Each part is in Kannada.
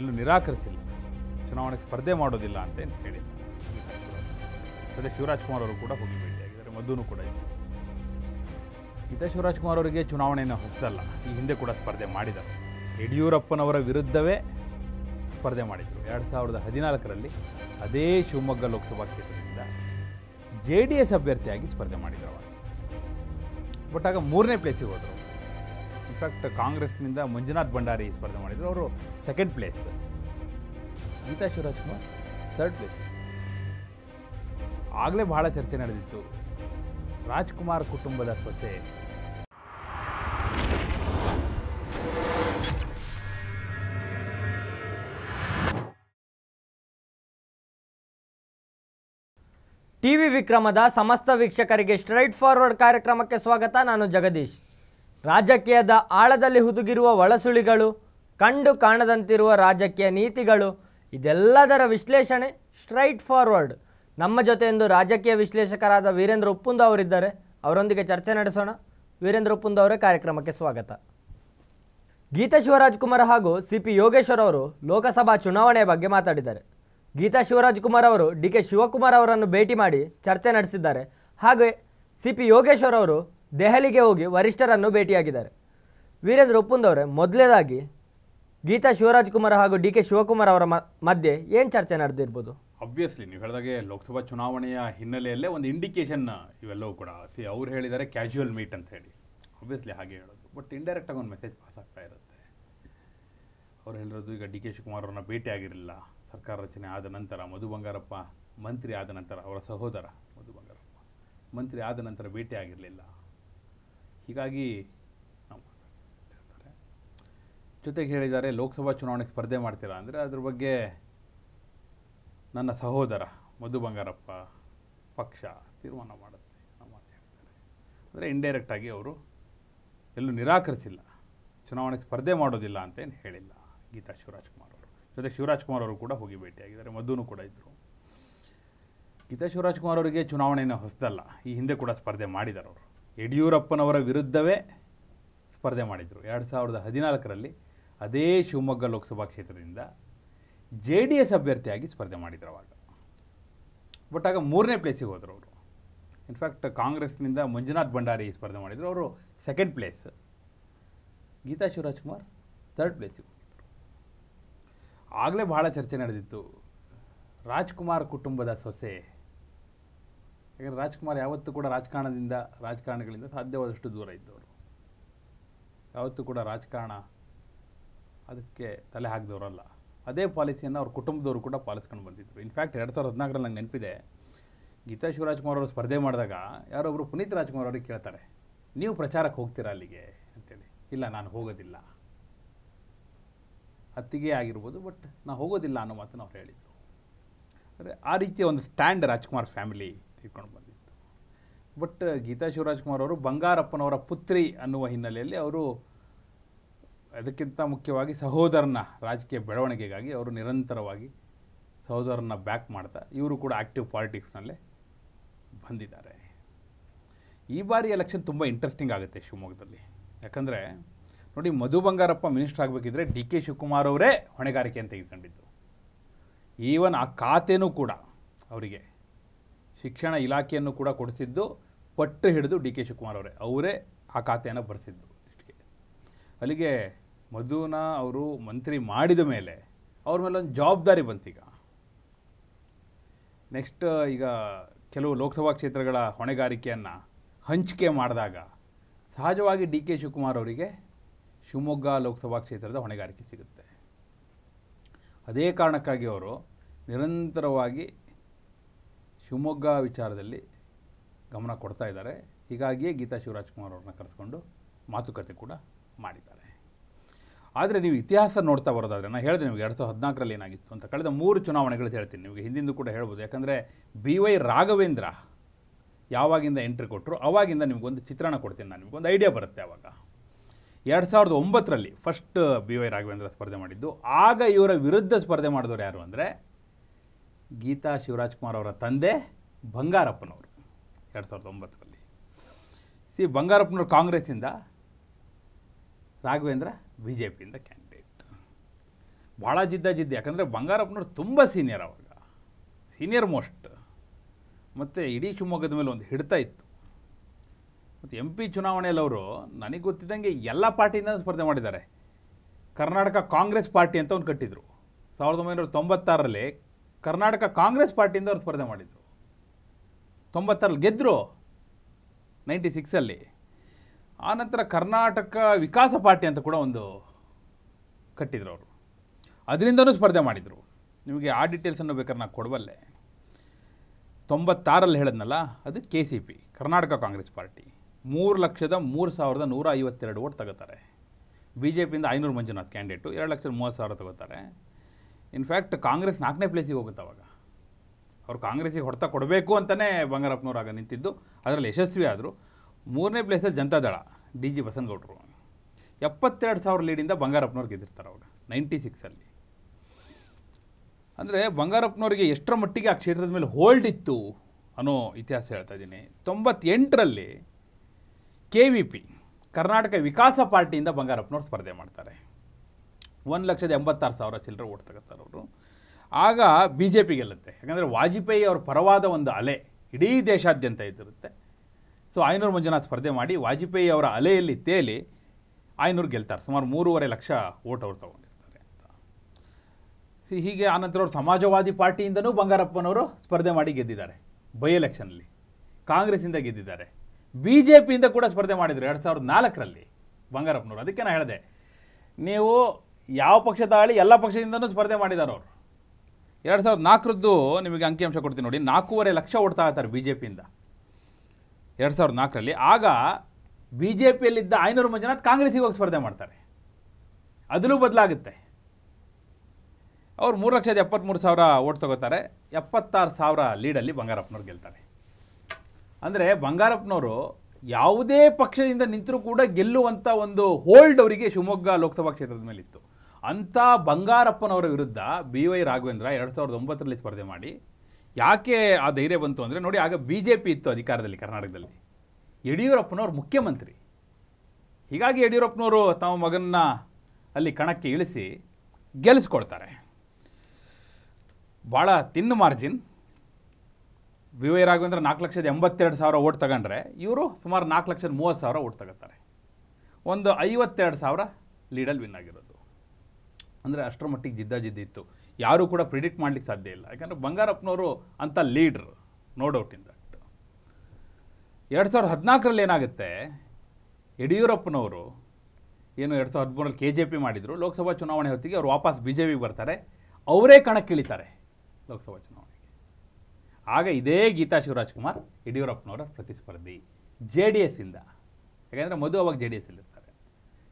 ಎಲ್ಲೂ ನಿರಾಕರಿಸಿಲ್ಲ ಚುನಾವಣೆ ಸ್ಪರ್ಧೆ ಮಾಡೋದಿಲ್ಲ ಅಂತ ಏನು ಅದೇ ಶಿವರಾಜ್ ಕುಮಾರ್ ಅವರು ಕೂಡ ಹೋಗಿ ಭೇಟಿಯಾಗಿದ್ದಾರೆ ಮದ್ದೂನು ಕೂಡ ಇತ್ತು ಗೀತಾ ಶಿವರಾಜ್ ಕುಮಾರ್ ಅವರಿಗೆ ಚುನಾವಣೆಯನ್ನು ಹೊಸದಲ್ಲ ಈ ಹಿಂದೆ ಕೂಡ ಸ್ಪರ್ಧೆ ಮಾಡಿದರು ಯಡಿಯೂರಪ್ಪನವರ ವಿರುದ್ಧವೇ ಸ್ಪರ್ಧೆ ಮಾಡಿದರು ಎರಡು ಸಾವಿರದ ಹದಿನಾಲ್ಕರಲ್ಲಿ ಅದೇ ಶಿವಮೊಗ್ಗ ಲೋಕಸಭಾ ಕ್ಷೇತ್ರದಿಂದ ಜೆ ಡಿ ಎಸ್ ಅಭ್ಯರ್ಥಿಯಾಗಿ ಸ್ಪರ್ಧೆ ಮಾಡಿದರು ಬಟ್ ಆಗ ಮೂರನೇ ಪ್ಲೇಸಿಗೆ ಹೋದರು ಇನ್ಫ್ಯಾಕ್ಟ್ ಕಾಂಗ್ರೆಸ್ನಿಂದ ಮಂಜುನಾಥ್ ಭಂಡಾರಿ ಸ್ಪರ್ಧೆ ಮಾಡಿದ್ರು ಅವರು second place Geetha Shivarajkumar third place ಆಗಲೇ ಬಹಳ ಚರ್ಚೆ ನಡೆದಿತ್ತು ರಾಜ್ಕುಮಾರ್ ಕುಟುಂಬದ ಸೊಸೆ ಟಿವಿ ವಿಕ್ರಮದ ಸಮಸ್ತ ವೀಕ್ಷಕರಿಗೆ ಸ್ಟ್ರೈಟ್ ಫಾರ್ವರ್ಡ್ ಕಾರ್ಯಕ್ರಮಕ್ಕೆ ಸ್ವಾಗತ ನಾನು ಜಗದೀಶ್ ರಾಜಕೀಯದ ಆಳದಲ್ಲಿ ಹುದುಗಿರುವ ಒಳಸುಳಿಗಳು ಕಂಡು ಕಾಣದಂತಿರುವ ರಾಜಕೀಯ ನೀತಿಗಳು ಇದೆಲ್ಲದರ ವಿಶ್ಲೇಷಣೆ ಸ್ಟ್ರೈಟ್ ಫಾರ್ವರ್ಡ್ ನಮ್ಮ ಜೊತೆ ಎಂದು ರಾಜಕೀಯ ವಿಶ್ಲೇಷಕರಾದ ವೀರೇಂದ್ರ ಉಪ್ಪುಂದ ಅವರಿದ್ದಾರೆ ಅವರೊಂದಿಗೆ ಚರ್ಚೆ ನಡೆಸೋಣ ವೀರೇಂದ್ರ ಉಪ್ಪುಂದ ಅವರೇ ಕಾರ್ಯಕ್ರಮಕ್ಕೆ ಸ್ವಾಗತ ಗೀತಾ ಶಿವರಾಜ್ ಕುಮಾರ್ ಹಾಗೂ ಸಿ ಪಿ ಯೋಗೇಶ್ವರ್ ಅವರು ಲೋಕಸಭಾ ಚುನಾವಣೆಯ ಬಗ್ಗೆ ಮಾತಾಡಿದ್ದಾರೆ ಗೀತಾ ಶಿವರಾಜ್ ಕುಮಾರ್ ಅವರು ಡಿ ಕೆ ಶಿವಕುಮಾರ್ ಅವರನ್ನು ಭೇಟಿ ಮಾಡಿ ಚರ್ಚೆ ನಡೆಸಿದ್ದಾರೆ ಹಾಗೆ ಸಿ ಪಿ ಯೋಗೇಶ್ವರ್ ಅವರು ದೆಹಲಿಗೆ ಹೋಗಿ ವರಿಷ್ಠರನ್ನು ಭೇಟಿಯಾಗಿದ್ದಾರೆ ವೀರೇಂದ್ರ ಒಪ್ಪುಂದವರೇ ಮೊದಲೇದಾಗಿ ಗೀತಾ ಶಿವರಾಜ್ ಕುಮಾರ್ ಹಾಗೂ ಡಿ ಕೆ ಶಿವಕುಮಾರ್ ಅವರ ಮಧ್ಯೆ ಏನು ಚರ್ಚೆ ನಡೆದಿರ್ಬೋದು ಅಬ್ವಿಯಸ್ಲಿ ನೀವು ಹೇಳಿದಾಗೆ ಲೋಕಸಭಾ ಚುನಾವಣೆಯ ಹಿನ್ನೆಲೆಯಲ್ಲೇ ಒಂದು ಇಂಡಿಕೇಶನ್ ಇವೆಲ್ಲವೂ ಕೂಡ ಅವ್ರು ಹೇಳಿದ್ದಾರೆ ಕ್ಯಾಶುವಲ್ ಮೀಟ್ ಅಂತ ಹೇಳಿ ಅಬ್ವಿಯಸ್ಲಿ ಹಾಗೆ ಹೇಳೋದು ಬಟ್ ಇಂಡೈರೆಕ್ಟಾಗಿ ಒಂದು ಮೆಸೇಜ್ ಪಾಸ್ ಆಗ್ತಾ ಇರುತ್ತೆ ಅವ್ರು ಹೇಳಿರೋದು ಈಗ ಡಿ ಕೆ ಶಿವಕುಮಾರ್ ಅವ್ರನ್ನ ಭೇಟಿ ಆಗಿರಲಿಲ್ಲ ಸರ್ಕಾರ ರಚನೆ ಆದ ನಂತರ ಮಧು ಬಂಗಾರಪ್ಪ ಮಂತ್ರಿ ಆದ ನಂತರ ಅವರ ಸಹೋದರ ಮಧು ಬಂಗಾರಪ್ಪ ಮಂತ್ರಿ ಆದ ನಂತರ ಭೇಟಿ ಆಗಿರಲಿಲ್ಲ ಹೀಗಾಗಿ ಜೊತೆಗೆ ಹೇಳಿದ್ದಾರೆ ಲೋಕಸಭಾ ಚುನಾವಣೆಗೆ ಸ್ಪರ್ಧೆ ಮಾಡ್ತೀರಾ ಅಂದರೆ ಅದ್ರ ಬಗ್ಗೆ ನನ್ನ ಸಹೋದರ ಮಧು ಬಂಗಾರಪ್ಪ ಪಕ್ಷ ತೀರ್ಮಾನ ಮಾಡುತ್ತೆ ಅಂತ ಹೇಳ್ತಾರೆ ಅಂದರೆ ಇಂಡೈರೆಕ್ಟಾಗಿ ಅವರು ಎಲ್ಲೂ ನಿರಾಕರಿಸಿಲ್ಲ ಚುನಾವಣೆ ಸ್ಪರ್ಧೆ ಮಾಡೋದಿಲ್ಲ ಅಂತೇನು ಹೇಳಿಲ್ಲ ಗೀತಾ ಕುಮಾರ್ ಅವರು ಜೊತೆಗೆ ಶಿವರಾಜ್ಕುಮಾರ್ ಅವರು ಕೂಡ ಹೋಗಿ ಭೇಟಿಯಾಗಿದ್ದಾರೆ ಮಧುನೂ ಕೂಡ ಇದ್ದರು ಗೀತಾ ಶಿವರಾಜ್ಕುಮಾರ್ ಅವರಿಗೆ ಚುನಾವಣೆಯನ್ನು ಹೊಸದಲ್ಲ ಈ ಹಿಂದೆ ಕೂಡ ಸ್ಪರ್ಧೆ ಮಾಡಿದ್ದಾರೆ ಅವರು ಯಡಿಯೂರಪ್ಪನವರ ವಿರುದ್ಧವೇ ಸ್ಪರ್ಧೆ ಮಾಡಿದರು ಎರಡು ಸಾವಿರದ ಹದಿನಾಲ್ಕರಲ್ಲಿ ಅದೇ ಶಿವಮೊಗ್ಗ ಲೋಕಸಭಾ ಕ್ಷೇತ್ರದಿಂದ ಜೆ ಡಿ ಎಸ್ ಅಭ್ಯರ್ಥಿಯಾಗಿ ಸ್ಪರ್ಧೆ ಮಾಡಿದರು ಅವಾಗ ಬಟ್ ಆಗ ಮೂರನೇ ಪ್ಲೇಸಿಗೆ ಹೋದರು ಅವರು ಇನ್ಫ್ಯಾಕ್ಟ್ ಕಾಂಗ್ರೆಸ್ನಿಂದ ಮಂಜುನಾಥ್ ಭಂಡಾರಿ ಸ್ಪರ್ಧೆ ಮಾಡಿದರು ಅವರು second place Geetha Shivarajkumar third ಪ್ಲೇಸಿಗೆ ಹೋಗಿದ್ದರು ಆಗಲೇ ಭಾಳ ಚರ್ಚೆ ನಡೆದಿತ್ತು ರಾಜ್ಕುಮಾರ್ ಕುಟುಂಬದ ಸೊಸೆ ಯಾಕಂದರೆ ರಾಜ್ಕುಮಾರ್ ಯಾವತ್ತೂ ಕೂಡ ರಾಜಕಾರಣದಿಂದ ರಾಜಕಾರಣಿಗಳಿಂದ ಸಾಧ್ಯವಾದಷ್ಟು ದೂರ ಇದ್ದವರು ಯಾವತ್ತೂ ಕೂಡ ರಾಜಕಾರಣ ಅದಕ್ಕೆ ತಲೆ ಹಾಕಿದವರಲ್ಲ ಅದೇ ಪಾಲಿಸಿಯನ್ನು ಅವ್ರ ಕುಟುಂಬದವರು ಕೂಡ ಪಾಲಿಸ್ಕೊಂಡು ಬಂದಿದ್ದರು ಇನ್ಫ್ಯಾಕ್ಟ್ ಎರಡು ಸಾವಿರದ ಹದಿನಾಲ್ಕರಲ್ಲಿ ನಂಗೆ ನೆನಪಿದೆ ಗೀತಾ ಶಿವರಾಜ್ಕುಮಾರ್ ಅವರು ಸ್ಪರ್ಧೆ ಮಾಡಿದಾಗ ಯಾರೊಬ್ಬರು ಪುನೀತ್ ರಾಜ್ಕುಮಾರ್ ಅವ್ರಿಗೆ ಕೇಳ್ತಾರೆ ನೀವು ಪ್ರಚಾರಕ್ಕೆ ಹೋಗ್ತೀರಾ ಅಲ್ಲಿಗೆ ಅಂತೇಳಿ ಇಲ್ಲ ನಾನು ಹೋಗೋದಿಲ್ಲ ಅತ್ತಿಗೆ ಆಗಿರ್ಬೋದು ಬಟ್ ನಾನು ಹೋಗೋದಿಲ್ಲ ಅನ್ನೋ ಮಾತನ್ನು ಅವ್ರು ಹೇಳಿದರು ಅಂದರೆ ಆ ರೀತಿಯ ಒಂದು ಸ್ಟ್ಯಾಂಡ್ ರಾಜ್ಕುಮಾರ್ ಫ್ಯಾಮಿಲಿ ಇಟ್ಕೊಂಡು ಬಂದಿತ್ತು ಬಟ್ ಗೀತಾ ಶಿವರಾಜ್ಕುಮಾರ್ ಅವರು ಬಂಗಾರಪ್ಪನವರ ಪುತ್ರಿ ಅನ್ನುವ ಹಿನ್ನೆಲೆಯಲ್ಲಿ ಅವರು ಅದಕ್ಕಿಂತ ಮುಖ್ಯವಾಗಿ ಸಹೋದರನ ರಾಜಕೀಯ ಬೆಳವಣಿಗೆಗಾಗಿ ಅವರು ನಿರಂತರವಾಗಿ ಸಹೋದರನ ಬ್ಯಾಕ್ ಮಾಡ್ತಾ ಇವರು ಕೂಡ ಆ್ಯಕ್ಟಿವ್ ಪಾಲಿಟಿಕ್ಸ್ನಲ್ಲೇ ಬಂದಿದ್ದಾರೆ ಈ ಬಾರಿ ಎಲೆಕ್ಷನ್ ತುಂಬ ಇಂಟ್ರೆಸ್ಟಿಂಗ್ ಆಗುತ್ತೆ ಶಿವಮೊಗ್ಗದಲ್ಲಿ ಯಾಕಂದರೆ ನೋಡಿ ಮಧು ಬಂಗಾರಪ್ಪ ಮಿನಿಸ್ಟರ್ ಆಗಬೇಕಿದ್ರೆ ಡಿ ಕೆ ಶಿವಕುಮಾರ್ ಅವರೇ ಹೊಣೆಗಾರಿಕೆ ಅಂತ ತೆಗೆದುಕೊಂಡಿದ್ದು ಈವನ್ ಆ ಖಾತೆನೂ ಕೂಡ ಅವರಿಗೆ ಶಿಕ್ಷಣ ಇಲಾಖೆಯನ್ನು ಕೂಡ ಕೊಡಿಸಿದ್ದು ಪಟ್ಟು ಹಿಡಿದು ಡಿ ಕೆ ಶಿವಕುಮಾರ್ ಅವರೇ ಅವರೇ ಆ ಖಾತೆಯನ್ನು ಬರೆಸಿದ್ದು ಅಲ್ಲಿಗೆ ಮಧುನ ಅವರು ಮಂತ್ರಿ ಮಾಡಿದ ಮೇಲೆ ಅವ್ರ ಮೇಲೆ ಒಂದು ಜವಾಬ್ದಾರಿ ಬಂತೀಗ ನೆಕ್ಸ್ಟ್ ಈಗ ಕೆಲವು ಲೋಕಸಭಾ ಕ್ಷೇತ್ರಗಳ ಹೊಣೆಗಾರಿಕೆಯನ್ನು ಹಂಚಿಕೆ ಮಾಡಿದಾಗ ಸಹಜವಾಗಿ ಡಿ ಕೆ ಶಿವಕುಮಾರ್ ಅವರಿಗೆ ಶಿವಮೊಗ್ಗ ಲೋಕಸಭಾ ಕ್ಷೇತ್ರದ ಹೊಣೆಗಾರಿಕೆ ಸಿಗುತ್ತೆ ಅದೇ ಕಾರಣಕ್ಕಾಗಿ ಅವರು ನಿರಂತರವಾಗಿ ಶಿವಮೊಗ್ಗ ವಿಚಾರದಲ್ಲಿ ಗಮನ ಕೊಡ್ತಾ ಇದ್ದಾರೆ ಹೀಗಾಗಿಯೇ ಗೀತಾ ಶಿವರಾಜ್ಕುಮಾರ್ ಅವ್ರನ್ನ ಕರೆಸ್ಕೊಂಡು ಮಾತುಕತೆ ಕೂಡ ಮಾಡಿದ್ದಾರೆ ಆದರೆ ನೀವು ಇತಿಹಾಸ ನೋಡ್ತಾ ಬರೋದಾದರೆ ನಾನು ಹೇಳಿದೆ ನಿಮಗೆ ಎರಡು ಸಾವಿರದ ಹದಿನಾಲ್ಕರಲ್ಲಿ ಏನಾಗಿತ್ತು ಅಂತ ಕಳೆದ ಮೂರು ಚುನಾವಣೆಗಳು ಹೇಳ್ತೀನಿ ನಿಮಗೆ ಹಿಂದಿಂದು ಕೂಡ ಹೇಳ್ಬೋದು ಯಾಕಂದರೆ ಬಿ ವೈ ರಾಘವೇಂದ್ರ ಯಾವಾಗಿಂದ ಎಂಟ್ರಿ ಕೊಟ್ಟರು ಅವಾಗಿಂದ ನಿಮಗೊಂದು ಚಿತ್ರಣ ಕೊಡ್ತೀನಿ ನಾನು ನಿಮಗೊಂದು ಐಡಿಯಾ ಬರುತ್ತೆ ಆವಾಗ ಎರಡು ಸಾವಿರದ ಒಂಬತ್ತರಲ್ಲಿ ಫಸ್ಟ್ ಬಿ ವೈ ರಾಘವೇಂದ್ರ ಸ್ಪರ್ಧೆ ಮಾಡಿದ್ದು ಆಗ ಇವರ ವಿರುದ್ಧ ಸ್ಪರ್ಧೆ ಮಾಡಿದವರು ಯಾರು ಅಂದರೆ ಗೀತಾ ಕುಮಾರ್ ಅವರ ತಂದೆ ಬಂಗಾರಪ್ಪನವರು ಎರಡು ಸಾವಿರದ ಒಂಬತ್ತರಲ್ಲಿ ಸಿ ಬಂಗಾರಪ್ಪನವರು ಕಾಂಗ್ರೆಸ್ಸಿಂದ ರಾಘವೇಂದ್ರ ಬಿ ಜೆ ಪಿಯಿಂದ ಕ್ಯಾಂಡಿಡೇಟ್ ಭಾಳ ಜಿದ್ದ ಜಿದ್ದ ಯಾಕಂದರೆ ಬಂಗಾರಪ್ಪನವರು ತುಂಬ ಸೀನಿಯರ್ ಅವಾಗ ಸೀನಿಯರ್ ಮೋಸ್ಟ್ ಮತ್ತು ಇಡೀ ಶಿವಮೊಗ್ಗದ ಮೇಲೆ ಒಂದು ಹಿಡ್ತಾ ಇತ್ತು ಮತ್ತು ಎಂ ಪಿ ಚುನಾವಣೆಯಲ್ಲಿ ಅವರು ನನಗೆ ಗೊತ್ತಿದ್ದಂಗೆ ಎಲ್ಲ ಪಾರ್ಟಿಯಿಂದ ಸ್ಪರ್ಧೆ ಮಾಡಿದ್ದಾರೆ ಕರ್ನಾಟಕ ಕಾಂಗ್ರೆಸ್ ಪಾರ್ಟಿ ಅಂತ ಒಂದು ಕಟ್ಟಿದ್ರು ಸಾವಿರದ ಒಂಬೈನೂರ ತೊಂಬತ್ತಾರರಲ್ಲಿ ಕರ್ನಾಟಕ ಕಾಂಗ್ರೆಸ್ ಪಾರ್ಟಿಯಿಂದ ಅವರು ಸ್ಪರ್ಧೆ ಮಾಡಿದರು ತೊಂಬತ್ತರಲ್ಲಿ ಗೆದ್ದರು ನೈಂಟಿ ಸಿಕ್ಸಲ್ಲಿ ಆನಂತರ ಕರ್ನಾಟಕ ವಿಕಾಸ ಪಾರ್ಟಿ ಅಂತ ಕೂಡ ಒಂದು ಕಟ್ಟಿದ್ರು ಅವರು ಅದರಿಂದನೂ ಸ್ಪರ್ಧೆ ಮಾಡಿದರು ನಿಮಗೆ ಆ ಡೀಟೇಲ್ಸನ್ನು ಬೇಕಾದ್ರೆ ನಾನು ಕೊಡಬಲ್ಲೆ ತೊಂಬತ್ತಾರಲ್ಲಿ ಹೇಳಿದ್ನಲ್ಲ ಅದು K C P Karnataka Congress party ಮೂರು ಲಕ್ಷದ ಮೂರು ಸಾವಿರದ ನೂರ ಐವತ್ತೆರಡು ಓಟ್ ತಗೋತಾರೆ ಬಿ ಜೆ ಪಿಯಿಂದ ಐನೂರು ಮಂಜುನಾಥ್ ಕ್ಯಾಂಡಿಡೇಟು ಎರಡು ಲಕ್ಷದ ಮೂವತ್ತು ಸಾವಿರ ತಗೋತಾರೆ ಇನ್ಫ್ಯಾಕ್ಟ್ ಕಾಂಗ್ರೆಸ್ ನಾಲ್ಕನೇ ಪ್ಲೇಸಿಗೆ ಹೋಗುತ್ತೆ ಅವಾಗ ಅವ್ರು ಕಾಂಗ್ರೆಸ್ಸಿಗೆ ಹೊಡೆತ ಕೊಡಬೇಕು ಅಂತಲೇ ಬಂಗಾರಪ್ಪನವ್ರು ಆಗ ನಿಂತಿದ್ದು ಅದರಲ್ಲಿ ಯಶಸ್ವಿ ಆದರು ಮೂರನೇ ಪ್ಲೇಸಲ್ಲಿ ಜನತಾದಳ ಡಿ ಜಿ ಬಸನಗೌಡರು ಎಪ್ಪತ್ತೆರಡು ಸಾವಿರ ಲೀಡಿಂದ ಬಂಗಾರಪ್ಪನವ್ರು ಗೆದ್ದಿರ್ತಾರೆ ಅವಾಗ ನೈಂಟಿ ಸಿಕ್ಸಲ್ಲಿ ಅಂದರೆ ಬಂಗಾರಪ್ಪನವ್ರಿಗೆ ಎಷ್ಟರ ಮಟ್ಟಿಗೆ ಆ ಕ್ಷೇತ್ರದ ಮೇಲೆ ಹೋಲ್ಡ್ ಇತ್ತು ಅನ್ನೋ ಇತಿಹಾಸ ಹೇಳ್ತಾ ಇದ್ದೀನಿ ತೊಂಬತ್ತೆಂಟರಲ್ಲಿ K V P Karnataka Vikasa ಪಾರ್ಟಿಯಿಂದ ಬಂಗಾರಪ್ಪನವ್ರು ಸ್ಪರ್ಧೆ ಮಾಡ್ತಾರೆ ಒಂದು ಲಕ್ಷದ ಎಂಬತ್ತಾರು ಸಾವಿರ ಚಿಲ್ಲರೆ ಓಟ್ ತಗೋತಾರೆ ಅವರು ಆಗ ಬಿ ಜೆ ಪಿ ಗೆಲ್ಲುತ್ತೆ ಯಾಕಂದರೆ ವಾಜಪೇಯಿ ಅವರ ಪರವಾದ ಒಂದು ಅಲೆ ಇಡೀ ದೇಶಾದ್ಯಂತ ಇದ್ದಿರುತ್ತೆ ಸೊ ಐನೂರು ಮಂಜುನಾಥ್ ಸ್ಪರ್ಧೆ ಮಾಡಿ ವಾಜಪೇಯಿ ಅವರ ಅಲೆಯಲ್ಲಿ ತೇಲಿ ಐನೂರು ಗೆಲ್ತಾರೆ ಸುಮಾರು ಮೂರುವರೆ ಲಕ್ಷ ಓಟ್ ಅವರು ತೊಗೊಂಡಿರ್ತಾರೆ ಅಂತ ಸಿ ಹೀಗೆ ಆನಂತರ ಅವರು ಸಮಾಜವಾದಿ ಪಾರ್ಟಿಯಿಂದನೂ ಬಂಗಾರಪ್ಪನವರು ಸ್ಪರ್ಧೆ ಮಾಡಿ ಗೆದ್ದಿದ್ದಾರೆ ಬೈ ಎಲೆಕ್ಷನಲ್ಲಿ ಕಾಂಗ್ರೆಸ್ಸಿಂದ ಗೆದ್ದಿದ್ದಾರೆ ಬಿ ಜೆ ಪಿಯಿಂದ ಕೂಡ ಸ್ಪರ್ಧೆ ಮಾಡಿದರು ಎರಡು ಸಾವಿರದ ನಾಲ್ಕರಲ್ಲಿ ಬಂಗಾರಪ್ಪನವರು ಅದಕ್ಕೆ ನಾನು ಹೇಳಿದೆ ನೀವು ಯಾವ ಪಕ್ಷ ತಾಳಿ ಎಲ್ಲ ಪಕ್ಷದಿಂದನೂ ಸ್ಪರ್ಧೆ ಮಾಡಿದ್ದಾರೆ ಅವರು ಎರಡು ಸಾವಿರದ ನಾಲ್ಕರದ್ದು ನಿಮಗೆ ಅಂಕಿಅಂಶ ಕೊಡ್ತೀನಿ ನೋಡಿ ನಾಲ್ಕೂವರೆ ಲಕ್ಷ ಓಡ್ತಾ ಇರ್ತಾರೆ ಬಿ ಜೆ ಪಿಯಿಂದ ಎರಡು ಸಾವಿರದ ನಾಲ್ಕರಲ್ಲಿ ಆಗ ಬಿ ಜೆ ಪಿಯಲ್ಲಿದ್ದ ಐನೂರು ಮಂಜುನಾಥ್ ಕಾಂಗ್ರೆಸ್ಸಿಗೆ ಹೋಗಿ ಸ್ಪರ್ಧೆ ಮಾಡ್ತಾರೆ ಅದಲ್ಲೂ ಬದಲಾಗುತ್ತೆ ಅವ್ರು ಮೂರು ಲಕ್ಷದ ಎಪ್ಪತ್ತ್ಮೂರು ಸಾವಿರ ಓಟ್ ತಗೋತಾರೆ ಎಪ್ಪತ್ತಾರು ಸಾವಿರ ಲೀಡಲ್ಲಿ ಬಂಗಾರಪ್ಪನವ್ರು ಗೆಲ್ತಾರೆ ಅಂದರೆ ಬಂಗಾರಪ್ಪನವರು ಯಾವುದೇ ಪಕ್ಷದಿಂದ ನಿಂತರೂ ಕೂಡ ಗೆಲ್ಲುವಂಥ ಒಂದು ಹೋಲ್ಡ್ ಅವರಿಗೆ ಶಿವಮೊಗ್ಗ ಲೋಕಸಭಾ ಕ್ಷೇತ್ರದ ಮೇಲಿತ್ತು ಅಂಥ ಬಂಗಾರಪ್ಪನವರ ವಿರುದ್ಧ ಬಿ ವೈ ರಾಘವೇಂದ್ರ ಎರಡು ಸಾವಿರದ ಒಂಬತ್ತರಲ್ಲಿ ಸ್ಪರ್ಧೆ ಮಾಡಿ ಯಾಕೆ ಆ ಧೈರ್ಯ ಬಂತು ಅಂದರೆ ನೋಡಿ ಆಗ ಬಿ ಜೆ ಪಿ ಇತ್ತು ಅಧಿಕಾರದಲ್ಲಿ ಕರ್ನಾಟಕದಲ್ಲಿ ಯಡಿಯೂರಪ್ಪನವರು ಮುಖ್ಯಮಂತ್ರಿ ಹೀಗಾಗಿ ಯಡಿಯೂರಪ್ಪನವರು ತಮ್ಮ ಮಗನ್ನ ಅಲ್ಲಿ ಕಣಕ್ಕೆ ಇಳಿಸಿ ಗೆಲ್ಲಿಸ್ಕೊಳ್ತಾರೆ ಭಾಳ ತಿನ್ನು ಮಾರ್ಜಿನ್ ಬಿ ವೈ ರಾಘವೇಂದ್ರ ನಾಲ್ಕು ಲಕ್ಷದ ಎಂಬತ್ತೆರಡು ಸಾವಿರ ಓಟ್ ತಗೊಂಡ್ರೆ ಇವರು ಸುಮಾರು ನಾಲ್ಕು ಲಕ್ಷದ ಮೂವತ್ತು ಸಾವಿರ ಓಟ್ ತಗೋತಾರೆ ಒಂದು ಐವತ್ತೆರಡು ಸಾವಿರ ಲೀಡಲ್ಲಿ ವಿನ್ ಆಗಿರೋದು ಅಂದರೆ ಅಷ್ಟರ ಮಟ್ಟಿಗೆ ಜಿದ್ದಾಜಿದ್ದಿ ಇತ್ತು ಯಾರೂ ಕೂಡ ಪ್ರಿಡಿಕ್ಟ್ ಮಾಡಲಿಕ್ಕೆ ಸಾಧ್ಯ ಇಲ್ಲ ಯಾಕಂದರೆ ಬಂಗಾರಪ್ಪನವರು ಅಂಥ leader no doubt in that ಎರಡು ಸಾವಿರದ ಹದಿನಾಲ್ಕರಲ್ಲಿ ಏನಾಗುತ್ತೆ ಯಡಿಯೂರಪ್ಪನವರು ಏನು ಎರಡು ಸಾವಿರದ ಹದಿಮೂರಲ್ಲಿ ಕೆ ಜೆ ಪಿ ಮಾಡಿದರು ಲೋಕಸಭಾ ಚುನಾವಣೆ ಹೊತ್ತಿಗೆ ಅವರು ವಾಪಸ್ ಬಿ ಜೆ ಪಿಗೆ ಬರ್ತಾರೆ ಅವರೇ ಕಣಕ್ಕಿಳಿತಾರೆ ಲೋಕಸಭಾ ಚುನಾವಣೆಗೆ ಆಗ ಇದೇ ಗೀತಾ ಶಿವರಾಜ್ಕುಮಾರ್ ಯಡಿಯೂರಪ್ಪನವರ ಪ್ರತಿಸ್ಪರ್ಧಿ ಜೆ ಡಿ ಎಸ್ಸಿಂದ ಯಾಕೆಂದರೆ ಮಧು ಅವಾಗ ಜೆ ಡಿ ಎಸ್ ಇಲ್ಲಿತ್ತು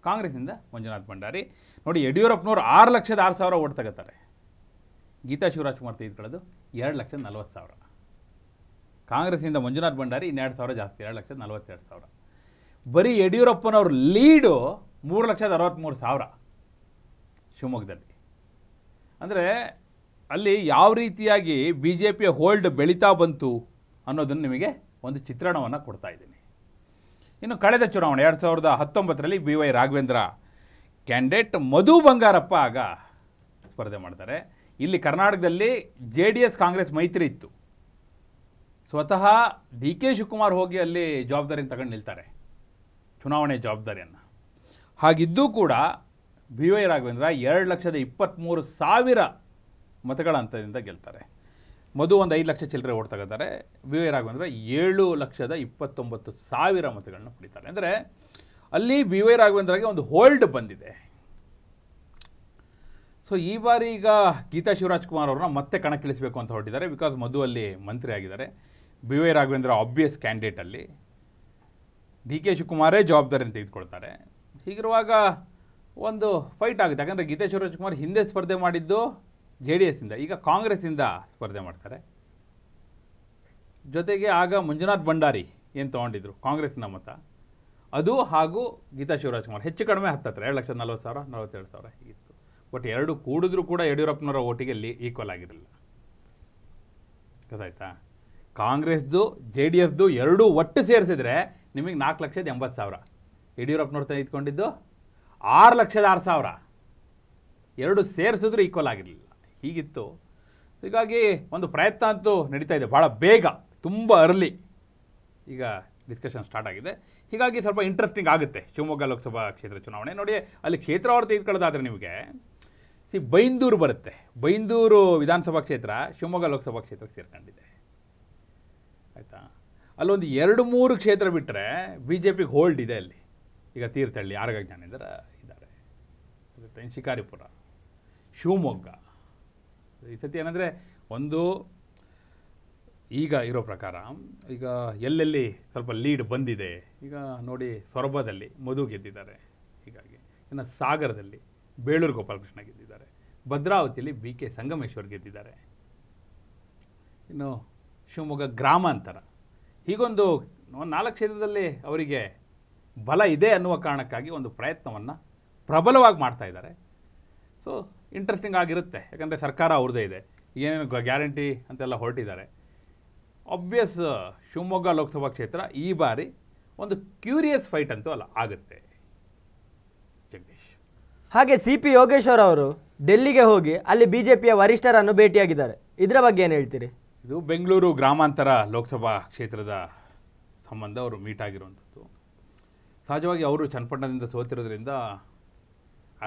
ಕಾಂಗ್ರೆಸ್ನಿಂದ ಮಂಜುನಾಥ್ ಭಂಡಾರಿ ನೋಡಿ ಯಡಿಯೂರಪ್ಪನವ್ರು ಆರು ಲಕ್ಷದ ಆರು ಸಾವಿರ ಓಟ್ ತಗೋತಾರೆ ಗೀತಾ ಶಿವರಾಜ್ ಕುಮಾರ್ ತೆಗೆದುಕೊಳ್ಳೋದು ಎರಡು ಲಕ್ಷದ ನಲ್ವತ್ತು ಸಾವಿರ ಕಾಂಗ್ರೆಸ್ನಿಂದ ಮಂಜುನಾಥ್ ಭಂಡಾರಿ ಇನ್ನೆರಡು ಸಾವಿರ ಜಾಸ್ತಿ ಎರಡು ಲಕ್ಷದ ನಲವತ್ತೆರಡು ಸಾವಿರ ಬರೀ ಯಡಿಯೂರಪ್ಪನವ್ರ ಲೀಡು ಮೂರು ಲಕ್ಷದ ಅರವತ್ತ್ಮೂರು ಸಾವಿರ ಶಿವಮೊಗ್ಗದಲ್ಲಿ ಅಂದರೆ ಅಲ್ಲಿ ಯಾವ ರೀತಿಯಾಗಿ ಬಿ ಜೆ ಪಿಯ ಹೋಲ್ಡ್ ಬೆಳೀತಾ ಬಂತು ಅನ್ನೋದನ್ನು ನಿಮಗೆ ಒಂದು ಚಿತ್ರಣವನ್ನು ಕೊಡ್ತಾ ಇದ್ದೀನಿ ಇನ್ನು ಕಳೆದ ಚುನಾವಣೆ ಎರಡು ಸಾವಿರದ ಹತ್ತೊಂಬತ್ತರಲ್ಲಿ B Y Raghavendra candidate Madhu Bangarappa ಆಗ ಸ್ಪರ್ಧೆ ಮಾಡ್ತಾರೆ ಇಲ್ಲಿ ಕರ್ನಾಟಕದಲ್ಲಿ ಜೆ ಡಿ ಎಸ್ ಕಾಂಗ್ರೆಸ್ ಮೈತ್ರಿ ಇತ್ತು ಸ್ವತಃ ಡಿ ಕೆ ಶಿವಕುಮಾರ್ ಹೋಗಿ ಅಲ್ಲಿ ಜವಾಬ್ದಾರಿಯನ್ನು ತಗೊಂಡು ನಿಲ್ತಾರೆ ಚುನಾವಣೆ ಜವಾಬ್ದಾರಿಯನ್ನು ಹಾಗಿದ್ದೂ ಕೂಡ ಬಿ ವೈ ರಾಘವೇಂದ್ರ ಎರಡು ಲಕ್ಷದ ಇಪ್ಪತ್ತ್ಮೂರು ಸಾವಿರ ಮತಗಳ ಹಂತದಿಂದ ಗೆಲ್ತಾರೆ ಮಧು ಒಂದು ಐದು ಲಕ್ಷ ಚಿಲ್ಲರೆ ಓಟ್ ತಗೋತಾರೆ ವಿ ವೈ ರಾಘವೇಂದ್ರ ಏಳು ಲಕ್ಷದ ಇಪ್ಪತ್ತೊಂಬತ್ತು ಸಾವಿರ ಮತಗಳನ್ನ ಪಡಿತಾರೆ ಅಂದರೆ ಅಲ್ಲಿ ವಿ ವೈ ರಾಘವೇಂದ್ರಗೆ ಒಂದು ಹೋಲ್ಡ್ ಬಂದಿದೆ ಸೊ ಈ ಬಾರಿ ಈಗ ಗೀತಾ ಶಿವರಾಜ್ ಕುಮಾರ್ ಅವ್ರನ್ನ ಮತ್ತೆ ಕಣಕ್ಕಿಳಿಸಬೇಕು ಅಂತ ಹೊರಟಿದ್ದಾರೆ ಬಿಕಾಸ್ ಮಧು ಅಲ್ಲಿ ಮಂತ್ರಿ ಆಗಿದ್ದಾರೆ ಬಿ ವೈ ರಾಘವೇಂದ್ರ ಆಬ್ವಿಯಸ್ ಕ್ಯಾಂಡಿಡೇಟಲ್ಲಿ ಡಿ ಕೆ ಶಿವಕುಮಾರೇ ಜವಾಬ್ದಾರಿಯನ್ನು ತೆಗೆದುಕೊಳ್ತಾರೆ ಹೀಗಿರುವಾಗ ಒಂದು ಫೈಟ್ ಆಗುತ್ತೆ ಯಾಕಂದರೆ ಗೀತಾ ಶಿವರಾಜ್ ಕುಮಾರ್ ಹಿಂದೆ ಸ್ಪರ್ಧೆ ಮಾಡಿದ್ದು ಜೆ ಡಿ ಎಸ್ಸಿಂದ ಈಗ ಕಾಂಗ್ರೆಸ್ಸಿಂದ ಸ್ಪರ್ಧೆ ಮಾಡ್ತಾರೆ ಜೊತೆಗೆ ಆಗ ಮಂಜುನಾಥ್ ಭಂಡಾರಿ ಏನು ತೊಗೊಂಡಿದ್ರು ಕಾಂಗ್ರೆಸ್ನ ಮತ ಅದು ಹಾಗೂ ಗೀತಾ ಶಿವರಾಜ್ಕುಮಾರ್ ಹೆಚ್ಚು ಕಡಿಮೆ ಹತ್ತತ್ರ ಎರಡು ಲಕ್ಷ ನಲ್ವತ್ತು ಸಾವಿರ ನಲವತ್ತೆರಡು ಸಾವಿರ ಹೀಗಿತ್ತು ಬಟ್ ಎರಡು ಕೂಡಿದ್ರೂ ಕೂಡ ಯಡಿಯೂರಪ್ಪನವರ ಓಟಿಗೆ ಲಿ ಈಕ್ವಲ್ ಆಗಿರಲಿಲ್ಲ ಗೊತ್ತಾಯ್ತಾ ಕಾಂಗ್ರೆಸ್ದು ಜೆ ಡಿ ಎಸ್ದು ಎರಡೂ ಒಟ್ಟು ಸೇರಿಸಿದ್ರೆ ನಿಮಗೆ ನಾಲ್ಕು ಲಕ್ಷದ ಎಂಬತ್ತು ಸಾವಿರ ಯಡಿಯೂರಪ್ಪನವ್ರ ತೆಗೆದುಕೊಂಡಿದ್ದು ಆರು ಲಕ್ಷದ ಆರು ಸಾವಿರ ಎರಡು ಸೇರಿಸಿದ್ರೂ ಈಕ್ವಲ್ ಆಗಿರಲಿಲ್ಲ ಹೀಗಿತ್ತು ಹೀಗಾಗಿ ಒಂದು ಪ್ರಯತ್ನ ಅಂತೂ ನಡೀತಾ ಇದೆ ಭಾಳ ಬೇಗ ತುಂಬ ಅರ್ಲಿ ಈಗ ಡಿಸ್ಕಷನ್ ಸ್ಟಾರ್ಟ್ ಆಗಿದೆ ಹೀಗಾಗಿ ಸ್ವಲ್ಪ ಇಂಟ್ರೆಸ್ಟಿಂಗ್ ಆಗುತ್ತೆ ಶಿವಮೊಗ್ಗ ಲೋಕಸಭಾ ಕ್ಷೇತ್ರ ಚುನಾವಣೆ ನೋಡಿ ಅಲ್ಲಿ ಕ್ಷೇತ್ರವಾರು ತೆಗೆದುಕೊಳ್ಳೋದಾದರೆ ನಿಮಗೆ ಸಿ ಬೈಂದೂರು ಬರುತ್ತೆ ಬೈಂದೂರು ವಿಧಾನಸಭಾ ಕ್ಷೇತ್ರ ಶಿವಮೊಗ್ಗ ಲೋಕಸಭಾ ಕ್ಷೇತ್ರಕ್ಕೆ ಸೇರ್ಕೊಂಡಿದೆ ಆಯಿತಾ ಅಲ್ಲೊಂದು ಎರಡು ಮೂರು ಕ್ಷೇತ್ರ ಬಿಟ್ಟರೆ ಬಿ ಜೆ ಪಿಗೆ ಹೋಲ್ಡ್ ಇದೆ ಅಲ್ಲಿ ಈಗ ತೀರ್ಥಹಳ್ಳಿ ಆರಗ ಜ್ಞಾನಿದ್ರೆ ಇದ್ದಾರೆ ಶಿಕಾರಿಪುರ ಶಿವಮೊಗ್ಗ ಈ ಸತಿ ಏನಂದರೆ ಒಂದು ಈಗ ಇರೋ ಪ್ರಕಾರ ಈಗ ಎಲ್ಲೆಲ್ಲಿ ಸ್ವಲ್ಪ ಲೀಡ್ ಬಂದಿದೆ ಈಗ ನೋಡಿ ಸೊರಬದಲ್ಲಿ ಮಧು ಗೆದ್ದಿದ್ದಾರೆ ಹೀಗಾಗಿ ಇನ್ನು ಸಾಗರದಲ್ಲಿ ಬೇಳೂರು ಗೋಪಾಲಕೃಷ್ಣ ಗೆದ್ದಿದ್ದಾರೆ ಭದ್ರಾವತಿಯಲ್ಲಿ ಬಿ ಕೆ ಸಂಗಮೇಶ್ವರ್ ಗೆದ್ದಿದ್ದಾರೆ ಇನ್ನು ಶಿವಮೊಗ್ಗ ಗ್ರಾಮಾಂತರ ಹೀಗೊಂದು ನಾಲ್ಕು ಕ್ಷೇತ್ರದಲ್ಲಿ ಅವರಿಗೆ ಬಲ ಇದೆ ಅನ್ನುವ ಕಾರಣಕ್ಕಾಗಿ ಒಂದು ಪ್ರಯತ್ನವನ್ನು ಪ್ರಬಲವಾಗಿ ಮಾಡ್ತಾ ಇದ್ದಾರೆ ಸೊ ಇಂಟ್ರೆಸ್ಟಿಂಗ್ ಆಗಿರುತ್ತೆ ಯಾಕಂದರೆ ಸರ್ಕಾರ ಅವ್ರದ್ದೇ ಇದೆ ಏನೇನು ಗ್ಯಾರಂಟಿ ಅಂತೆಲ್ಲ ಹೊರಟಿದ್ದಾರೆ ಆಬ್ವಿಯಸ್ ಶಿವಮೊಗ್ಗ ಲೋಕಸಭಾ ಕ್ಷೇತ್ರ ಈ ಬಾರಿ ಒಂದು ಕ್ಯೂರಿಯಸ್ ಫೈಟ್ ಅಂತೂ ಅಲ್ಲ ಆಗುತ್ತೆ ಜಗದೀಶ್ ಹಾಗೆ ಸಿ ಪಿ ಯೋಗೇಶ್ವರ್ ಅವರು ಡೆಲ್ಲಿಗೆ ಹೋಗಿ ಅಲ್ಲಿ ಬಿ ಜೆ ಪಿಯ ವರಿಷ್ಠರನ್ನು ಭೇಟಿಯಾಗಿದ್ದಾರೆ ಇದರ ಬಗ್ಗೆ ಏನು ಹೇಳ್ತೀರಿ ಇದು ಬೆಂಗಳೂರು ಗ್ರಾಮಾಂತರ ಲೋಕಸಭಾ ಕ್ಷೇತ್ರದ ಸಂಬಂಧ ಅವರು ಮೀಟ್ ಆಗಿರುವಂಥದ್ದು ಸಹಜವಾಗಿ ಅವರು ಚನ್ನಪಟ್ಟಣದಿಂದ ಸೋತಿರೋದ್ರಿಂದ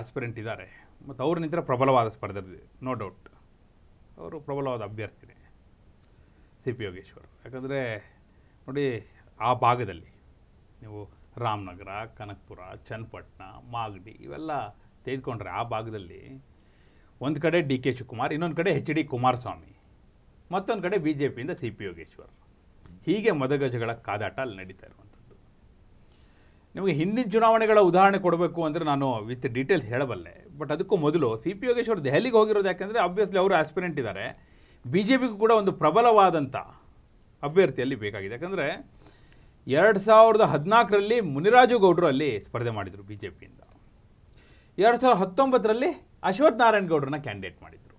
ಆಸ್ಪಿರೆಂಟ್ ಇದ್ದಾರೆ ಮತ್ತು ಅವ್ರ ನಿಂತರ ಪ್ರಬಲವಾದ ಸ್ಪರ್ಧೆ ನೋ ಡೌಟ್ ಅವರು ಪ್ರಬಲವಾದ ಅಭ್ಯರ್ಥಿನೇ ಸಿ ಪಿ ಯೋಗೇಶ್ವರ್ ಯಾಕಂದರೆ ನೋಡಿ ಆ ಭಾಗದಲ್ಲಿ ನೀವು ರಾಮನಗರ ಕನಕಪುರ ಚನ್ನಪಟ್ಟಣ ಮಾಗಡಿ ಇವೆಲ್ಲ ತೆಗೆದುಕೊಂಡ್ರೆ ಆ ಭಾಗದಲ್ಲಿ ಒಂದು ಕಡೆ ಡಿ ಕೆ ಶಿವಕುಮಾರ್ ಇನ್ನೊಂದು ಕಡೆ ಎಚ್ ಡಿ ಕುಮಾರಸ್ವಾಮಿ ಮತ್ತೊಂದು ಕಡೆ ಬಿ ಜೆ ಪಿಯಿಂದ ಸಿ ಪಿ ಯೋಗೇಶ್ವರ್ ಹೀಗೆ ಮದಗಜಗಳ ಕಾದಾಟ ಅಲ್ಲಿ ನಡೀತಾ ಇರುವಂಥದ್ದು ನಿಮಗೆ ಹಿಂದಿನ ಚುನಾವಣೆಗಳ ಉದಾಹರಣೆ ಕೊಡಬೇಕು ಅಂದರೆ ನಾನು ವಿತ್ ಡೀಟೇಲ್ಸ್ ಹೇಳಬಲ್ಲೆ ಬಟ್ ಅದಕ್ಕೂ ಮೊದಲು ಸಿ ಪಿ ಯೋಗೇಶ್ ದೆಹಲಿಗೆ ಹೋಗಿರೋದು ಯಾಕೆಂದರೆ ಆಬ್ವಿಯಸ್ಲಿ ಅವರು ಆಸ್ಪಿರೆಂಟ್ ಇದ್ದಾರೆ ಬಿ ಜೆ ಪಿಗೂ ಕೂಡ ಒಂದು ಪ್ರಬಲವಾದಂಥ ಅಭ್ಯರ್ಥಿಯಲ್ಲಿ ಬೇಕಾಗಿದೆ ಯಾಕಂದರೆ ಎರಡು ಸಾವಿರದ ಹದಿನಾಲ್ಕರಲ್ಲಿ ಮುನಿರಾಜು ಗೌಡರು ಅಲ್ಲಿ ಸ್ಪರ್ಧೆ ಮಾಡಿದರು ಬಿ ಜೆ ಪಿಯಿಂದ ಎರಡು ಸಾವಿರದ ಹತ್ತೊಂಬತ್ತರಲ್ಲಿ ಅಶ್ವಥ್ ನಾರಾಯಣ್ ಗೌಡ್ರನ್ನ ಕ್ಯಾಂಡಿಡೇಟ್ ಮಾಡಿದರು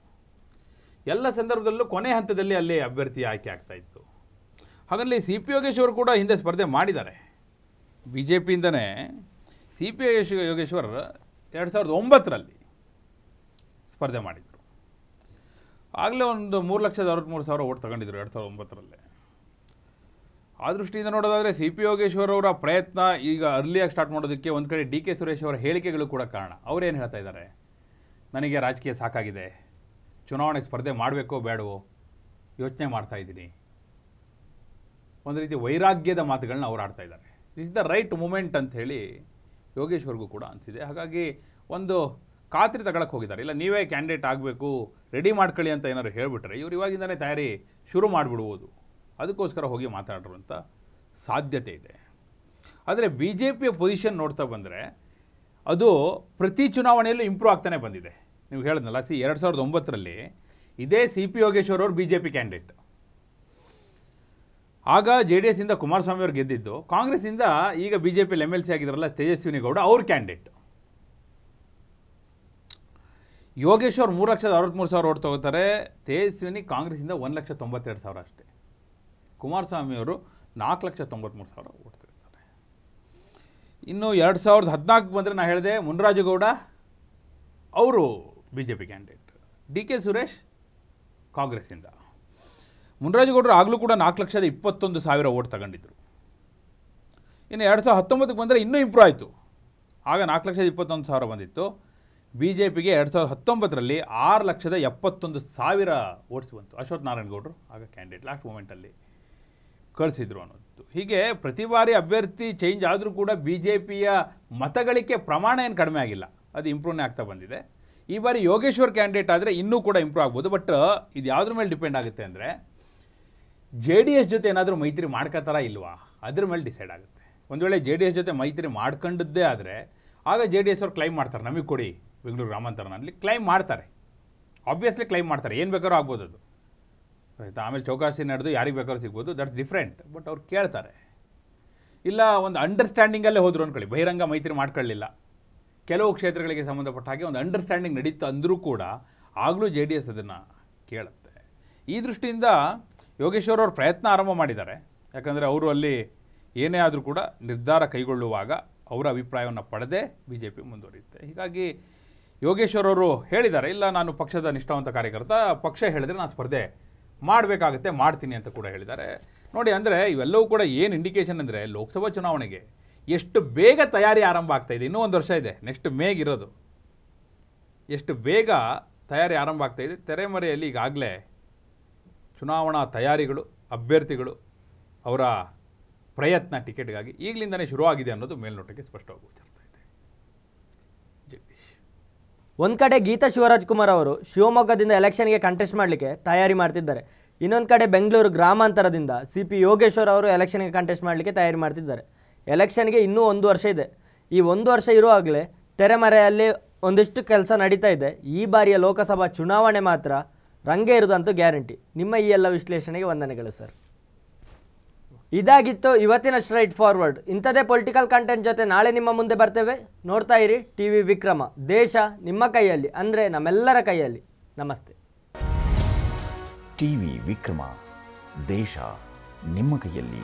ಎಲ್ಲ ಸಂದರ್ಭದಲ್ಲೂ ಕೊನೆ ಹಂತದಲ್ಲಿ ಅಲ್ಲಿ ಅಭ್ಯರ್ಥಿ ಆಯ್ಕೆ ಆಗ್ತಾ ಇತ್ತು ಹಾಗಲ್ಲಿ ಸಿ ಪಿ ಯೋಗೇಶ್ವರ್ ಕೂಡ ಹಿಂದೆ ಸ್ಪರ್ಧೆ ಮಾಡಿದ್ದಾರೆ ಬಿ ಜೆ ಪಿಯಿಂದನೇ ಸಿ ಪಿ ಯೋಗೇಶ್ವರ್ ಎರಡು ಸಾವಿರದ ಒಂಬತ್ತರಲ್ಲಿ ಸ್ಪರ್ಧೆ ಮಾಡಿದರು ಆಗಲೇ ಒಂದು ಮೂರು ಲಕ್ಷದ ಅರವತ್ತ್ಮೂರು ಸಾವಿರ ಓಟ್ ತಗೊಂಡಿದ್ರು ಎರಡು ಸಾವಿರದ ಒಂಬತ್ತರಲ್ಲಿ ಆ ದೃಷ್ಟಿಯಿಂದ ನೋಡೋದಾದರೆ ಸಿ ಪಿ ಯೋಗೇಶ್ವರ್ ಅವರ ಪ್ರಯತ್ನ ಈಗ ಅರ್ಲಿಯಾಗಿ ಸ್ಟಾರ್ಟ್ ಮಾಡೋದಕ್ಕೆ ಒಂದು ಕಡೆ ಡಿ ಕೆ ಸುರೇಶ್ ಅವರ ಹೇಳಿಕೆಗಳು ಕೂಡ ಕಾರಣ ಅವರೇನು ಹೇಳ್ತಾ ಇದ್ದಾರೆ ನನಗೆ ರಾಜಕೀಯ ಸಾಕಾಗಿದೆ ಚುನಾವಣೆಗೆ ಸ್ಪರ್ಧೆ ಮಾಡಬೇಕೋ ಬೇಡವೋ ಯೋಚನೆ ಮಾಡ್ತಾ ಇದ್ದೀನಿ ಒಂದು ರೀತಿ ವೈರಾಗ್ಯದ ಮಾತುಗಳನ್ನ ಅವ್ರು ಆಡ್ತಾ ಇದ್ದಾರೆ ದಿಸ್ ದ ರೈಟ್ ಮೂಮೆಂಟ್ ಅಂತ ಹೇಳಿ ಯೋಗೇಶ್ವರ್ಗೂ ಕೂಡ ಅನಿಸಿದೆ ಹಾಗಾಗಿ ಒಂದು ಖಾತ್ರಿ ತಗೊಳಕ್ಕೆ ಹೋಗಿದ್ದಾರೆ ಇಲ್ಲ ನೀವೇ ಕ್ಯಾಂಡಿಡೇಟ್ ಆಗಬೇಕು ರೆಡಿ ಮಾಡ್ಕೊಳ್ಳಿ ಅಂತ ಏನಾದ್ರು ಹೇಳಿಬಿಟ್ರೆ ಇವರು ಇವಾಗಿಂದಲೇ ತಯಾರಿ ಶುರು ಮಾಡಿಬಿಡ್ಬೋದು ಅದಕ್ಕೋಸ್ಕರ ಹೋಗಿ ಅಂತ ಸಾಧ್ಯತೆ ಇದೆ ಆದರೆ ಬಿ ಜೆ ಪಿಯ ಪೊಸಿಷನ್ ನೋಡ್ತಾ ಬಂದರೆ ಅದು ಪ್ರತಿ ಚುನಾವಣೆಯಲ್ಲೂ ಇಂಪ್ರೂವ್ ಆಗ್ತಾನೆ ಬಂದಿದೆ ನೀವು ಹೇಳಿದ್ನಲ್ಲ ಸಿ ಎರಡು ಸಾವಿರದ ಒಂಬತ್ತರಲ್ಲಿ ಇದೇ ಸಿ ಪಿ ಯೋಗೇಶ್ವರ್ ಅವರು ಬಿ ಜೆ ಪಿ ಕ್ಯಾಂಡಿಡೇಟ್ ಆಗ ಜೆ ಡಿ ಎಸ್ಸಿಂದ ಕುಮಾರಸ್ವಾಮಿ ಅವರು ಗೆದ್ದಿದ್ದು ಕಾಂಗ್ರೆಸ್ಸಿಂದ ಈಗ ಬಿ ಜೆ ಪಿಯಲ್ಲಿ ಎಮ್ ಎಲ್ ಸಿ ಆಗಿದ್ರಲ್ಲ ತೇಜಸ್ವಿನಿ ಗೌಡ ಅವ್ರ ಕ್ಯಾಂಡಿಡೇಟ್ ಯೋಗೇಶ್ ಅವ್ರು ಮೂರು ಲಕ್ಷದ ಅರವತ್ತ್ಮೂರು ಸಾವಿರ ಓಟ್ ತೊಗೋತಾರೆ ತೇಜಸ್ವಿನಿ ಕಾಂಗ್ರೆಸ್ಸಿಂದ ಒಂದು ಲಕ್ಷ ತೊಂಬತ್ತೆರಡು ಸಾವಿರ ಅಷ್ಟೇ ಕುಮಾರಸ್ವಾಮಿ ಅವರು ನಾಲ್ಕು ಲಕ್ಷ ತೊಂಬತ್ತ್ಮೂರು ಸಾವಿರ ಓಟ್ ತಗೋತಾರೆ ಇನ್ನು ಎರಡು ಸಾವಿರದ ಹದಿನಾಲ್ಕು ಬಂದರೆ ನಾನು ಹೇಳಿದೆ ಮುನ್ರಾಜಗೌಡ ಅವರು B J P candidate D K Suresh ಕಾಂಗ್ರೆಸ್ಸಿಂದ ಮುನರಾಜಗೌಡರು ಆಗಲೂ ಕೂಡ ನಾಲ್ಕು ಲಕ್ಷದ ಇಪ್ಪತ್ತೊಂದು ಸಾವಿರ ಓಟ್ ತಗೊಂಡಿದ್ರು ಇನ್ನು ಎರಡು ಸಾವಿರದ ಹತ್ತೊಂಬತ್ತಕ್ಕೆ ಬಂದರೆ ಇನ್ನೂ ಇಂಪ್ರೂವ್ ಆಯಿತು ಆಗ ನಾಲ್ಕು ಲಕ್ಷದ ಇಪ್ಪತ್ತೊಂದು ಸಾವಿರ ಬಂದಿತ್ತು ಬಿ ಜೆ ಪಿಗೆ ಎರಡು ಸಾವಿರದ ಹತ್ತೊಂಬತ್ತರಲ್ಲಿ ಆರು ಲಕ್ಷದ ಎಪ್ಪತ್ತೊಂದು ಸಾವಿರ ಓಟ್ಸ್ ಬಂತು ಅಶ್ವಥ್ ನಾರಾಯಣಗೌಡರು ಆಗ ಕ್ಯಾಂಡಿಡೇಟ್ ಲಾಸ್ಟ್ ಮೂಮೆಂಟಲ್ಲಿ ಕಳಿಸಿದ್ರು ಅನ್ನೋದು ಹೀಗೆ ಪ್ರತಿ ಬಾರಿ ಅಭ್ಯರ್ಥಿ ಚೇಂಜ್ ಆದರೂ ಕೂಡ ಬಿ ಜೆ ಪಿಯ ಮತಗಳಿಕೆ ಪ್ರಮಾಣ ಏನು ಕಡಿಮೆ ಆಗಿಲ್ಲ ಅದು ಇಂಪ್ರೂವ್ನೇ ಆಗ್ತಾ ಬಂದಿದೆ ಈ ಬಾರಿ ಯೋಗೇಶ್ವರ್ ಕ್ಯಾಂಡಿಡೇಟ್ ಆದರೆ ಇನ್ನೂ ಕೂಡ ಇಂಪ್ರೂವ್ ಆಗ್ಬೋದು ಬಟ್ ಇದು ಯಾವುದ್ರ ಮೇಲೆ ಡಿಪೆಂಡ್ ಆಗುತ್ತೆ ಅಂದರೆ ಜೆ ಡಿ ಎಸ್ ಜೊತೆ ಏನಾದರೂ ಮೈತ್ರಿ ಮಾಡ್ಕೋತಾರ ಇಲ್ವಾ ಅದ್ರ ಮೇಲೆ ಡಿಸೈಡ್ ಆಗುತ್ತೆ ಒಂದು ವೇಳೆ ಜೆ ಡಿ ಎಸ್ ಜೊತೆ ಮೈತ್ರಿ ಮಾಡ್ಕೊಂಡದ್ದೇ ಆದರೆ ಆಗ ಜೆ ಡಿ ಎಸ್ ಅವ್ರು ಕ್ಲೈಮ್ ಮಾಡ್ತಾರೆ ನಮಗೆ ಕೊಡಿ ಬೆಂಗಳೂರು ಗ್ರಾಮಾಂತರನಲ್ಲಿ ಕ್ಲೈಮ್ ಮಾಡ್ತಾರೆ ಆಬ್ವಿಯಸ್ಲಿ ಕ್ಲೈಮ್ ಮಾಡ್ತಾರೆ ಏನು ಬೇಕಾದ್ರೂ ಆಗ್ಬೋದು ಅದು ಆಯಿತಾ ಆಮೇಲೆ ಚೌಕಾಸಿ ನಡೆದು ಯಾರಿಗೆ ಬೇಕಾದ್ರೂ ಸಿಗ್ಬೋದು ದಟ್ಸ್ ಡಿಫ್ರೆಂಟ್ ಬಟ್ ಅವ್ರು ಕೇಳ್ತಾರೆ ಇಲ್ಲ ಒಂದು ಅಂಡರ್ಸ್ಟ್ಯಾಂಡಿಂಗಲ್ಲೇ ಹೋದ್ರು ಅಂದ್ಕೊಳ್ಳಿ ಬಹಿರಂಗ ಮೈತ್ರಿ ಮಾಡ್ಕೊಳ್ಳಿಲ್ಲ ಕೆಲವು ಕ್ಷೇತ್ರಗಳಿಗೆ ಸಂಬಂಧಪಟ್ಟ ಹಾಗೆ ಒಂದು ಅಂಡರ್ಸ್ಟ್ಯಾಂಡಿಂಗ್ ನಡೀತು ಅಂದರೂ ಕೂಡ ಆಗಲೂ ಜೆ ಡಿ ಎಸ್ ಅದನ್ನು ಕೇಳುತ್ತೆ ಈ ದೃಷ್ಟಿಯಿಂದ ಯೋಗೇಶ್ವರ ಅವರು ಪ್ರಯತ್ನ ಆರಂಭ ಮಾಡಿದ್ದಾರೆ ಯಾಕಂದರೆ ಅವರು ಅಲ್ಲಿ ಏನೇ ಆದರೂ ಕೂಡ ನಿರ್ಧಾರ ಕೈಗೊಳ್ಳುವಾಗ ಅವರ ಅಭಿಪ್ರಾಯವನ್ನು ಪಡೆದೇ ಬಿ ಜೆ ಪಿ ಮುಂದುವರಿಯುತ್ತೆ ಹೀಗಾಗಿ ಯೋಗೇಶ್ವರ್ ಅವರು ಹೇಳಿದ್ದಾರೆ ಇಲ್ಲ ನಾನು ಪಕ್ಷದ ನಿಷ್ಠಾವಂತ ಕಾರ್ಯಕರ್ತ ಪಕ್ಷ ಹೇಳಿದರೆ ನಾನು ಸ್ಪರ್ಧೆ ಮಾಡಬೇಕಾಗತ್ತೆ ಮಾಡ್ತೀನಿ ಅಂತ ಕೂಡ ಹೇಳಿದ್ದಾರೆ ನೋಡಿ ಅಂದರೆ ಇವೆಲ್ಲವೂ ಕೂಡ ಏನು ಇಂಡಿಕೇಶನ್ ಅಂದರೆ ಲೋಕಸಭಾ ಚುನಾವಣೆಗೆ ಎಷ್ಟು ಬೇಗ ತಯಾರಿ ಆರಂಭ ಆಗ್ತಾಯಿದೆ ಇನ್ನೂ ಒಂದು ವರ್ಷ ಇದೆ ನೆಕ್ಸ್ಟ್ ಮೇಗಿರೋದು ಎಷ್ಟು ಬೇಗ ತಯಾರಿ ಆರಂಭ ಆಗ್ತಾಯಿದೆ ತೆರೆಮರೆಯಲ್ಲಿ ಈಗಾಗಲೇ ಚುನಾವಣಾ ತಯಾರಿಗಳು ಅಭ್ಯರ್ಥಿಗಳು ಅವರ ಪ್ರಯತ್ನ ಟಿಕೆಟ್ಗಾಗಿ ಈಗಲಿಂದನೇ ಶುರುವಾಗಿದೆ ಅನ್ನೋದು ಮೇಲ್ನೋಟಕ್ಕೆ ಸ್ಪಷ್ಟವಾಗಿ ಜಗದೀಶ್ ಒಂದು ಕಡೆ ಗೀತಾ ಶಿವರಾಜ್ ಕುಮಾರ್ ಅವರು ಶಿವಮೊಗ್ಗದಿಂದ ಎಲೆಕ್ಷನ್ಗೆ ಕಂಟೆಸ್ಟ್ ಮಾಡಲಿಕ್ಕೆ ತಯಾರಿ ಮಾಡ್ತಿದ್ದಾರೆ ಇನ್ನೊಂದು ಕಡೆ ಬೆಂಗಳೂರು ಗ್ರಾಮಾಂತರದಿಂದ ಸಿ ಪಿ ಯೋಗೇಶ್ವರ್ ಅವರು ಎಲೆಕ್ಷನ್ಗೆ ಕಂಟೆಸ್ಟ್ ಮಾಡಲಿಕ್ಕೆ ತಯಾರಿ ಮಾಡ್ತಿದ್ದಾರೆ ಎಲೆಕ್ಷನ್ಗೆ ಇನ್ನೂ ಒಂದು ವರ್ಷ ಇದೆ ಈ ಒಂದು ವರ್ಷ ಇರುವಾಗಲೇ ತೆರೆಮರೆಯಲ್ಲಿ ಒಂದಿಷ್ಟು ಕೆಲಸ ನಡೀತಾ ಇದೆ ಈ ಬಾರಿಯ ಲೋಕಸಭಾ ಚುನಾವಣೆ ಮಾತ್ರ ರಂಗೇ ಅಂತೂ ಗ್ಯಾರಂಟಿ ನಿಮ್ಮ ಈ ಎಲ್ಲ ವಿಶ್ಲೇಷಣೆಗೆ ವಂದನೆಗಳು ಸರ್ ಇದಾಗಿತ್ತು ಇವತ್ತಿನ ಸ್ಟ್ರೈಟ್ ಫಾರ್ವರ್ಡ್ ಇಂಥದೇ ಪೊಲಿಟಿಕಲ್ ಕಂಟೆಂಟ್ ಜೊತೆ ನಾಳೆ ನಿಮ್ಮ ಮುಂದೆ ಬರ್ತೇವೆ ನೋಡ್ತಾ ಇರಿ ಟಿ ವಿ ವಿಕ್ರಮ ದೇಶ ನಿಮ್ಮ ಕೈಯಲ್ಲಿ ಅಂದರೆ ನಮ್ಮೆಲ್ಲರ ಕೈಯಲ್ಲಿ ನಮಸ್ತೆ ಟಿ ವಿಕ್ರಮ ದೇಶ ನಿಮ್ಮ ಕೈಯಲ್ಲಿ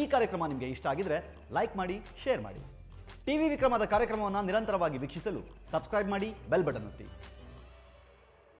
ಈ ಕಾರ್ಯಕ್ರಮ ನಿಮಗೆ ಇಷ್ಟ ಆಗಿದ್ರೆ ಲೈಕ್ ಮಾಡಿ ಶೇರ್ ಮಾಡಿ ಟಿವಿ ವಿಕ್ರಮದ ಕಾರ್ಯಕ್ರಮವನ್ನು ನಿರಂತರವಾಗಿ ವೀಕ್ಷಿಸಲು ಸಬ್ಸ್ಕ್ರೈಬ್ ಮಾಡಿ ಬೆಲ್ ಬಟನ್ ಒತ್ತಿ